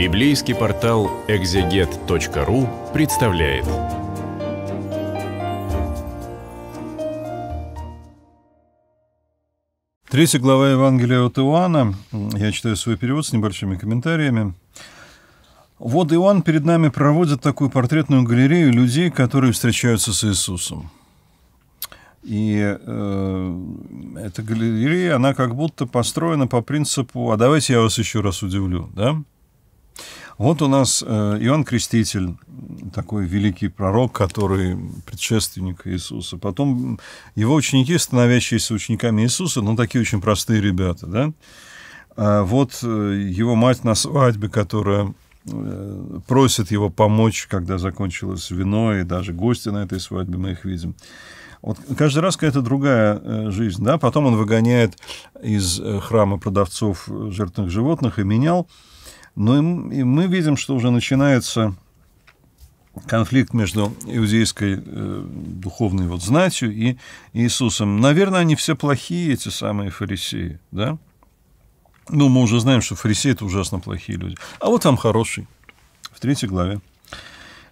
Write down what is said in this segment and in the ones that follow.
Библейский портал экзегет.ру представляет. Третья глава Евангелия от Иоанна. Я читаю свой перевод с небольшими комментариями. Вот Иоанн перед нами проводит такую портретную галерею людей, которые встречаются с Иисусом. И э, эта галерея, она как будто построена по принципу «а давайте я вас еще раз удивлю». Да? Вот у нас э, Иоанн Креститель, такой великий пророк, который предшественник Иисуса. Потом его ученики, становящиеся учениками Иисуса, ну, такие очень простые ребята, да? А вот э, его мать на свадьбе, которая э, просит его помочь, когда закончилось вино, и даже гости на этой свадьбе мы их видим. Вот каждый раз какая-то другая жизнь, да? Потом он выгоняет из храма продавцов жертвенных животных и менял. Ну и мы видим, что уже начинается конфликт между иудейской э, духовной вот знатью и Иисусом. Наверное, они все плохие, эти самые фарисеи, да? Ну, мы уже знаем, что фарисеи – это ужасно плохие люди. А вот там хороший, в третьей главе.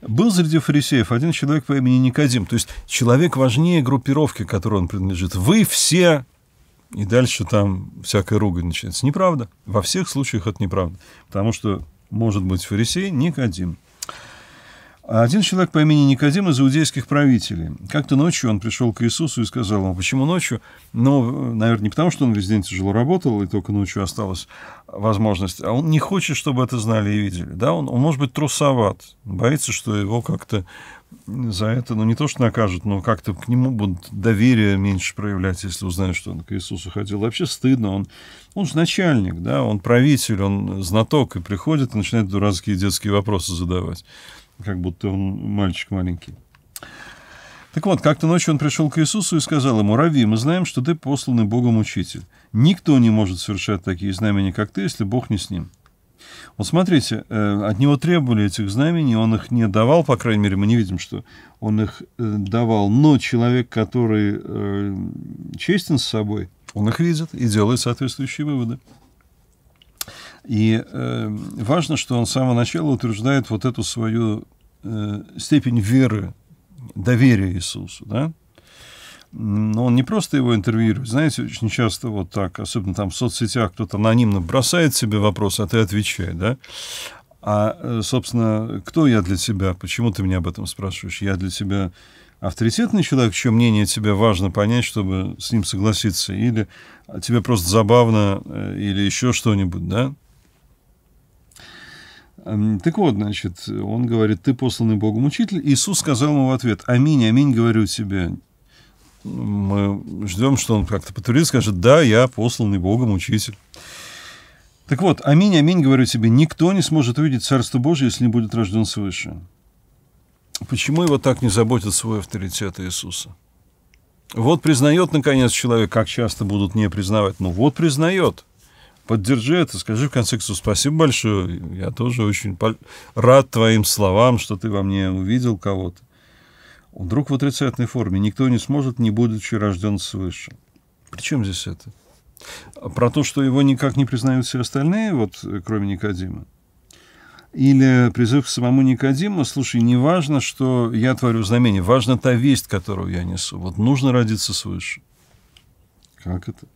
Был среди фарисеев один человек по имени Никодим. То есть человек важнее группировки, к которой он принадлежит. Вы все и дальше там всякая руга начинается. Неправда. Во всех случаях это неправда. Потому что может быть фарисей Никодим. А один человек по имени Никодим из иудейских правителей. Как-то ночью он пришел к Иисусу и сказал ему, почему ночью? Ну, наверное, не потому, что он весь день тяжело работал, и только ночью осталась возможность, а он не хочет, чтобы это знали и видели. Да, он, он может быть, трусоват, боится, что его как-то за это, ну, не то, что накажут, но как-то к нему будут доверие меньше проявлять, если узнают, что он к Иисусу ходил. Вообще стыдно, он, он же начальник, да, он правитель, он знаток, и приходит и начинает дурацкие детские вопросы задавать как будто он мальчик маленький. Так вот, как-то ночью он пришел к Иисусу и сказал ему, «Рави, мы знаем, что ты посланный Богом учитель. Никто не может совершать такие знамения, как ты, если Бог не с ним». Вот смотрите, э, от него требовали этих знамений, он их не давал, по крайней мере, мы не видим, что он их э, давал, но человек, который э, честен с собой, он их видит и делает соответствующие выводы. И э, важно, что он с самого начала утверждает вот эту свою э, степень веры, доверия Иисусу, да? Но он не просто его интервьюирует. Знаете, очень часто вот так, особенно там в соцсетях, кто-то анонимно бросает себе вопрос, а ты отвечай, да? А, э, собственно, кто я для тебя? Почему ты меня об этом спрашиваешь? Я для тебя авторитетный человек, чье мнение тебе важно понять, чтобы с ним согласиться? Или тебе просто забавно, э, или еще что-нибудь, да? Эм, так вот, значит, он говорит, ты посланный Богом учитель. Иисус сказал ему в ответ, аминь, аминь, говорю тебе. Мы ждем, что он как-то подтвердит, скажет, да, я посланный Богом учитель. Так вот, аминь, аминь, говорю тебе, никто не сможет увидеть Царство Божие, если не будет рожден свыше. Почему его так не заботит свой авторитет Иисуса? Вот признает, наконец, человек, как часто будут не признавать, Ну, вот признает – поддержи это, скажи в конце концов спасибо большое. Я тоже очень рад твоим словам, что ты во мне увидел кого-то. Вдруг в отрицательной форме никто не сможет, не будучи рожден свыше. При чем здесь это? Про то, что его никак не признают все остальные, вот кроме Никодима. Или призыв к самому Никодиму, слушай, не важно, что я творю знамение, важна та весть, которую я несу. Вот нужно родиться свыше. Как это?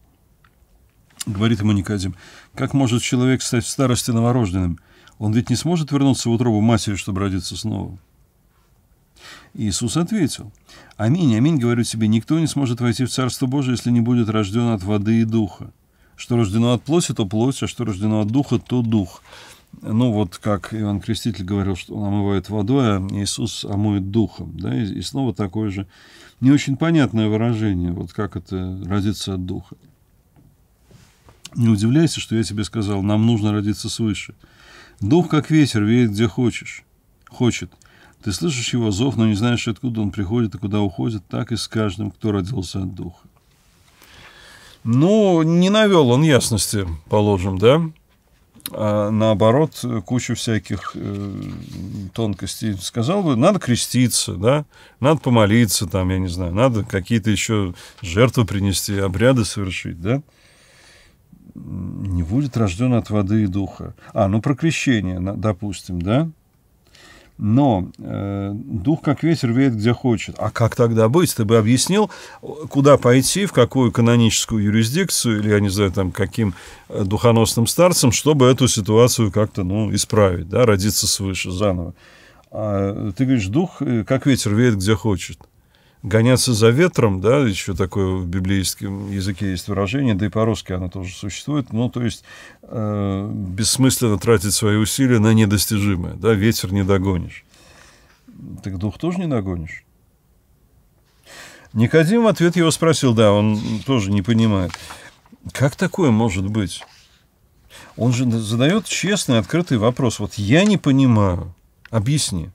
Говорит ему Никодим, как может человек стать в старости новорожденным? Он ведь не сможет вернуться в утробу матери, чтобы родиться снова. Иисус ответил, «Аминь, аминь, говорю тебе, никто не сможет войти в Царство Божие, если не будет рожден от воды и духа. Что рождено от плоти, то плоть, а что рождено от духа, то дух». Ну вот как Иоанн Креститель говорил, что он омывает водой, а Иисус омоет духом. Да? И, и снова такое же не очень понятное выражение, вот как это родиться от духа. Не удивляйся, что я тебе сказал, нам нужно родиться свыше. Дух, как ветер, веет где хочешь. Хочет. Ты слышишь его зов, но не знаешь, откуда он приходит и куда уходит, так и с каждым, кто родился от Духа. Ну, не навел он ясности, положим, да? А наоборот, кучу всяких э, тонкостей сказал бы, надо креститься, да, надо помолиться, там, я не знаю, надо какие-то еще жертвы принести, обряды совершить, да будет рожден от воды и духа. А, ну про крещение, допустим, да? Но э, дух как ветер веет где хочет. А как тогда быть? Ты бы объяснил, куда пойти, в какую каноническую юрисдикцию или, я не знаю, там, каким э, духоносным старцем, чтобы эту ситуацию как-то, ну, исправить, да, родиться свыше заново. А ты говоришь, дух э, как ветер веет где хочет гоняться за ветром, да, еще такое в библейском языке есть выражение, да и по-русски оно тоже существует, ну, то есть э, бессмысленно тратить свои усилия на недостижимое, да, ветер не догонишь. Так дух тоже не догонишь. Никодим в ответ его спросил, да, он тоже не понимает, как такое может быть? Он же задает честный, открытый вопрос. Вот я не понимаю. Объясни.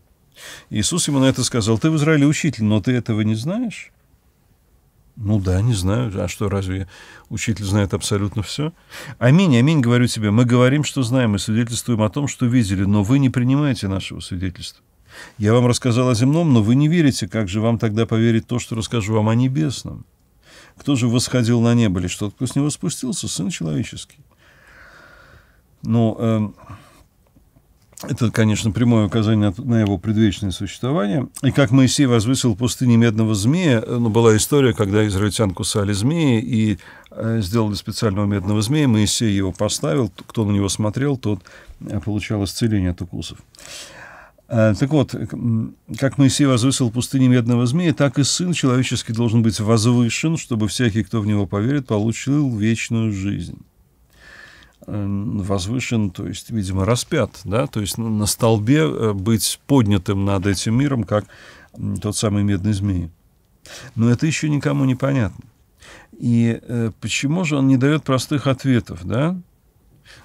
Иисус ему на это сказал, ты в Израиле учитель, но ты этого не знаешь? Ну да, не знаю. А что, разве учитель знает абсолютно все? Аминь, аминь, говорю тебе. Мы говорим, что знаем, и свидетельствуем о том, что видели, но вы не принимаете нашего свидетельства. Я вам рассказал о земном, но вы не верите. Как же вам тогда поверить то, что расскажу вам о небесном? Кто же восходил на небо, или что-то с него спустился? Сын человеческий. Ну, э, это, конечно, прямое указание на его предвечное существование. И как Моисей возвысил пустыни медного змея, э, ну, была история, когда израильтян кусали змеи и э, сделали специального медного змея. Моисей его поставил, кто на него смотрел, тот э, получал исцеление от укусов. так вот, как Моисей возвысил пустыни медного змея, так и Сын Человеческий должен быть возвышен, чтобы всякий, кто в него поверит, получил вечную жизнь. Э, возвышен, то есть, видимо, распят, да, то есть на столбе э, быть поднятым над этим миром, как тот самый медный змей. Но это еще никому не понятно. И э, почему же он не дает простых ответов, да?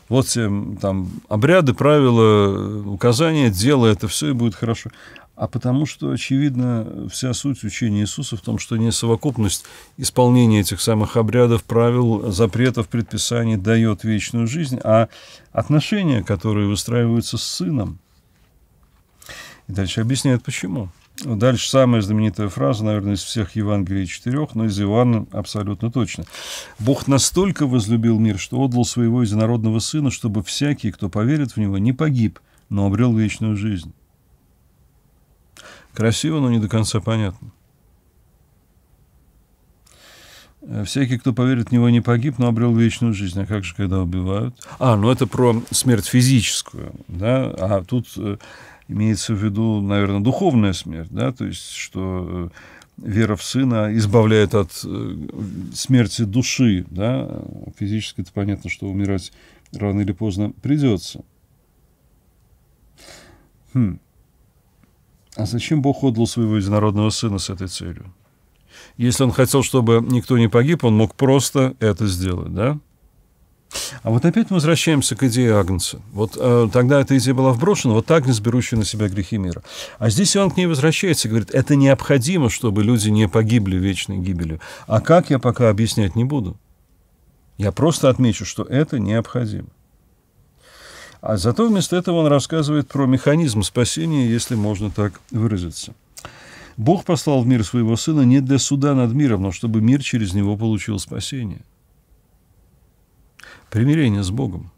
Вот все там обряды, правила, указания, делай это все, и будет хорошо. А потому что, очевидно, вся суть учения Иисуса в том, что не совокупность исполнения этих самых обрядов, правил, запретов, предписаний дает вечную жизнь, а отношения, которые выстраиваются с сыном. И дальше объясняет, почему. Дальше самая знаменитая фраза, наверное, из всех Евангелий четырех, но из Иоанна абсолютно точно. «Бог настолько возлюбил мир, что отдал своего единородного сына, чтобы всякий, кто поверит в него, не погиб, но обрел вечную жизнь». Красиво, но не до конца понятно. «Э, всякий, кто поверит в него, не погиб, но обрел вечную жизнь. А как же, когда убивают? А, ну это про смерть физическую. Да? А тут э, имеется в виду, наверное, духовная смерть, да, то есть, что э, вера в Сына избавляет от э, смерти души, да, физически это понятно, что умирать рано или поздно придется. Хм. А зачем Бог отдал своего единородного Сына с этой целью? Если он хотел, чтобы никто не погиб, он мог просто это сделать, да? А вот опять мы возвращаемся к идее Агнца. Вот э, тогда эта идея была вброшена, вот Агнец, берущий на себя грехи мира. А здесь он к ней возвращается и говорит, это необходимо, чтобы люди не погибли вечной гибелью. А как, я пока объяснять не буду. Я просто отмечу, что это необходимо. А зато вместо этого он рассказывает про механизм спасения, если можно так выразиться. Бог послал в мир своего Сына не для суда над миром, но чтобы мир через него получил спасение примирение с Богом.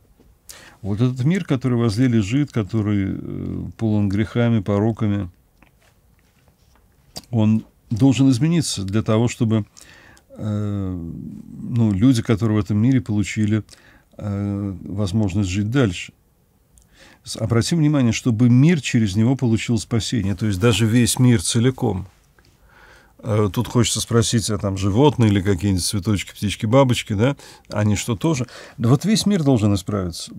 Вот этот мир, который возле лежит, который э, полон грехами, пороками, он должен измениться для того, чтобы э, ну, люди, которые в этом мире получили э, возможность жить дальше. Обратим внимание, чтобы мир через него получил спасение, то есть даже весь мир целиком – Э, тут хочется спросить, а там животные или какие-нибудь цветочки, птички, бабочки, да? Они что тоже? Да вот весь мир должен исправиться.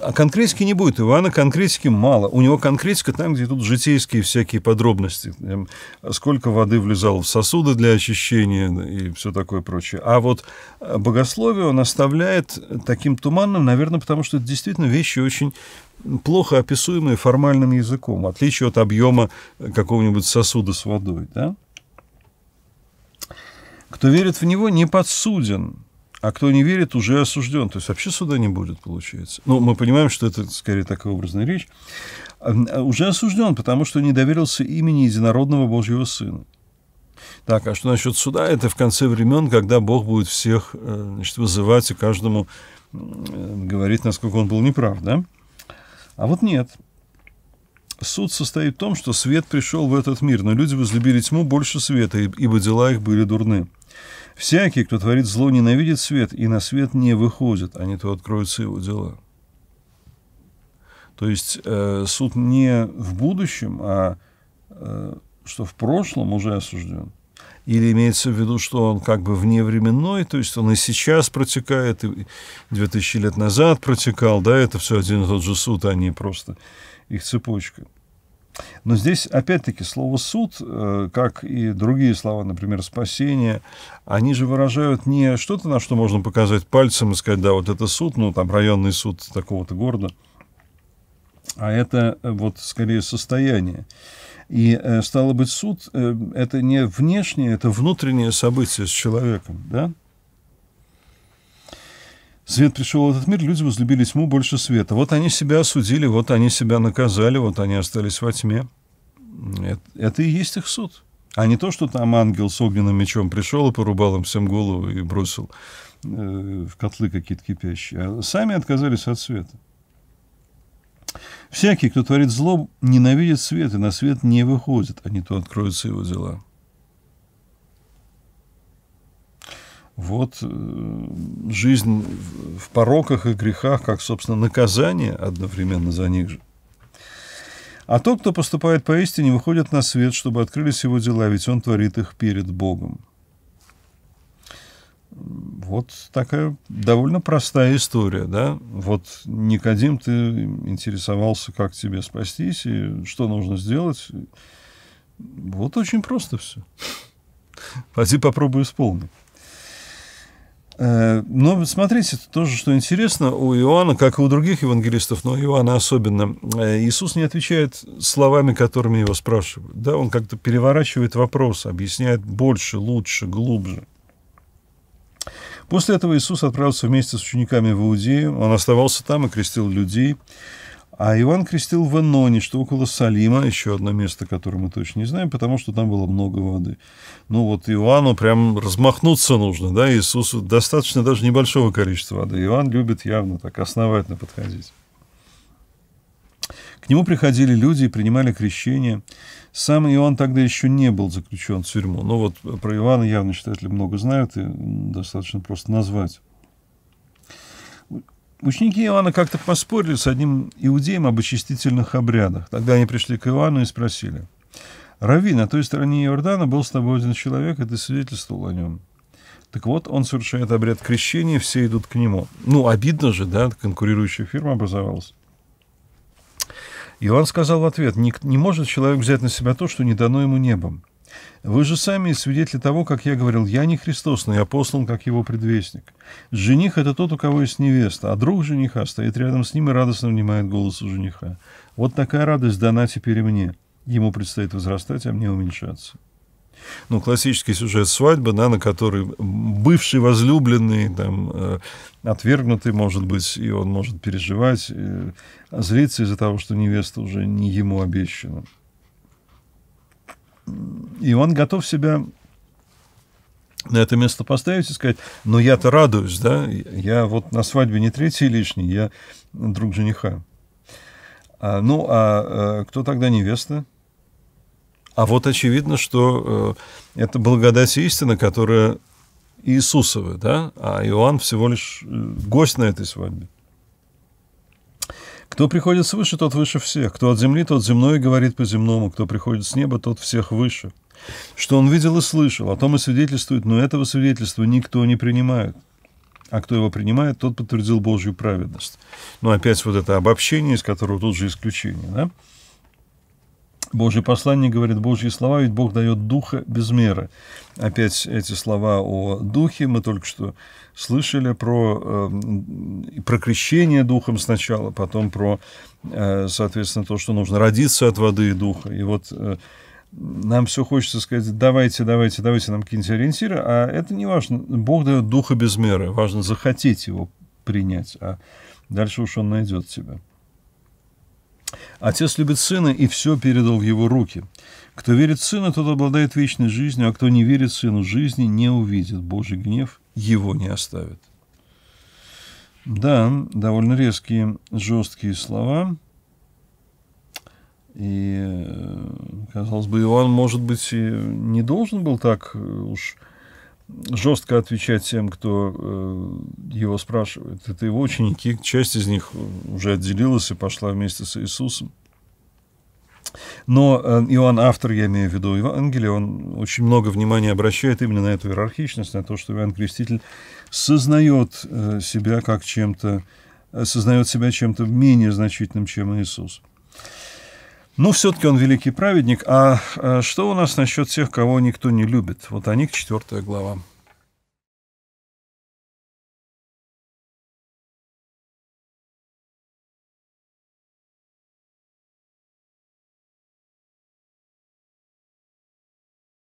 А конкретики не будет. Ивана конкретики мало. У него конкретика там, где тут житейские всякие подробности. Эм, сколько воды влезало в сосуды для очищения и все такое прочее. А вот э, богословие он оставляет таким туманным, наверное, потому что это действительно вещи очень плохо описуемые формальным языком, в отличие от объема э, какого-нибудь сосуда с водой. Да? Кто верит в него, не подсуден, а кто не верит, уже осужден. То есть вообще суда не будет, получается. Ну, мы понимаем, что это скорее такая образная речь. А, уже осужден, потому что не доверился имени единородного Божьего Сына. Так, а что насчет суда? Это в конце времен, когда Бог будет всех э, значит, вызывать и каждому э, говорить, насколько он был неправ, да? А вот нет. Суд состоит в том, что свет пришел в этот мир, но люди возлюбили тьму больше света, ибо дела их были дурны. Всякий, кто творит зло, ненавидит свет, и на свет не выходит, а не то откроются его дела. То есть э, суд не в будущем, а э, что в прошлом уже осужден. Или имеется в виду, что он как бы вневременной, то есть он и сейчас протекает, и 2000 лет назад протекал, да, это все один и тот же суд, а не просто их цепочка. Но здесь, опять-таки, слово «суд», э, как и другие слова, например, «спасение», они же выражают не что-то, на что можно показать пальцем и сказать, да, вот это суд, ну, там, районный суд такого-то города, а это э, вот скорее состояние. И, э, стало быть, суд – это не внешнее, это внутреннее событие с человеком, да? Свет пришел в этот мир, люди возлюбили тьму больше света. Вот они себя осудили, вот они себя наказали, вот они остались во тьме. Это, это и есть их суд. А не то, что там ангел с огненным мечом пришел и порубал им всем голову и бросил э, в котлы какие-то кипящие. А сами отказались от света. Всякий, кто творит зло, ненавидит свет, и на свет не выходит, а не то откроются его дела. вот э, жизнь в пороках и грехах, как, собственно, наказание одновременно за них же. А тот, кто поступает поистине, выходит на свет, чтобы открылись его дела, ведь он творит их перед Богом. Вот такая довольно простая история, да? Вот, Никодим, ты интересовался, как тебе спастись и что нужно сделать. Вот очень просто все. Пойди попробуй исполнить. Э, но смотрите, тоже что интересно, у Иоанна, как и у других евангелистов, но у Иоанна особенно, э, Иисус не отвечает словами, которыми его спрашивают. Да, он как-то переворачивает вопрос, объясняет больше, лучше, глубже. После этого Иисус отправился вместе с учениками в Иудею, он оставался там и крестил людей. А Иван крестил в Эноне, что около Салима, еще одно место, которое мы точно не знаем, потому что там было много воды. Ну вот Иоанну прям размахнуться нужно, да, Иисусу достаточно даже небольшого количества воды. Иоанн любит явно так основательно подходить. К нему приходили люди и принимали крещение. Сам Иоанн тогда еще не был заключен в тюрьму. Но ну вот про Иоанна явно читатели много знают, и достаточно просто назвать Ученики Иоанна как-то поспорили с одним иудеем об очистительных обрядах. Тогда они пришли к Иоанну и спросили, «Рави, на той стороне Иордана был с тобой один человек, и ты свидетельствовал о нем». Так вот, он совершает обряд крещения, все идут к нему. Ну, обидно же, да, конкурирующая фирма образовалась. Иоанн сказал в ответ, не, не может человек взять на себя то, что не дано ему небом. Вы же сами свидетели того, как я говорил, я не Христос, но я послан, как его предвестник. Жених – это тот, у кого есть невеста, а друг жениха стоит рядом с ним и радостно внимает голосу жениха. Вот такая радость дана теперь и мне. Ему предстоит возрастать, а мне уменьшаться. Ну, классический сюжет свадьбы, да, на который бывший возлюбленный, там, э, отвергнутый, может быть, и он может переживать, э, а злиться из-за того, что невеста уже не ему обещана. И он готов себя на это место поставить и сказать, но «Ну, я-то радуюсь, да, я вот на свадьбе не третий лишний, я друг жениха. А, ну, а, а кто тогда невеста? А вот очевидно, что э, это благодать истина, которая Иисусова, да, а Иоанн всего лишь э, гость на этой свадьбе. Кто приходит свыше, тот выше всех. Кто от земли, тот земной говорит по-земному. Кто приходит с неба, тот всех выше. Что он видел и слышал, о том и свидетельствует, но этого свидетельства никто не принимает. А кто его принимает, тот подтвердил Божью праведность. Но ну, опять вот это обобщение, из которого тут же исключение. Да? Божий послание говорит Божьи слова, ведь Бог дает духа без меры. Опять эти слова о духе мы только что слышали про, э, про крещение духом сначала, потом про, э, соответственно, то, что нужно родиться от воды и духа. И вот э, нам все хочется сказать, давайте, давайте, давайте нам какие-нибудь ориентиры, а это не важно. Бог дает духа без меры, важно захотеть его принять, а дальше уж он найдет тебя. Отец любит сына и все передал в его руки. Кто верит сыну, тот обладает вечной жизнью, а кто не верит сыну жизни, не увидит. Божий гнев его не оставит. Да, довольно резкие, жесткие слова. И, э, казалось бы, Иоанн, может быть, и не должен был так э, уж жестко отвечать тем, кто э, его спрашивает. Это его ученики, часть из них уже отделилась и пошла вместе с Иисусом. Но э, Иоанн автор, я имею в виду Евангелие, он очень много внимания обращает именно на эту иерархичность, на то, что Иоанн Креститель сознает э, себя как чем-то, э, сознает себя чем-то менее значительным, чем Иисус. Но ну, все-таки он великий праведник. А, а что у нас насчет тех, кого никто не любит? Вот они, четвертая глава.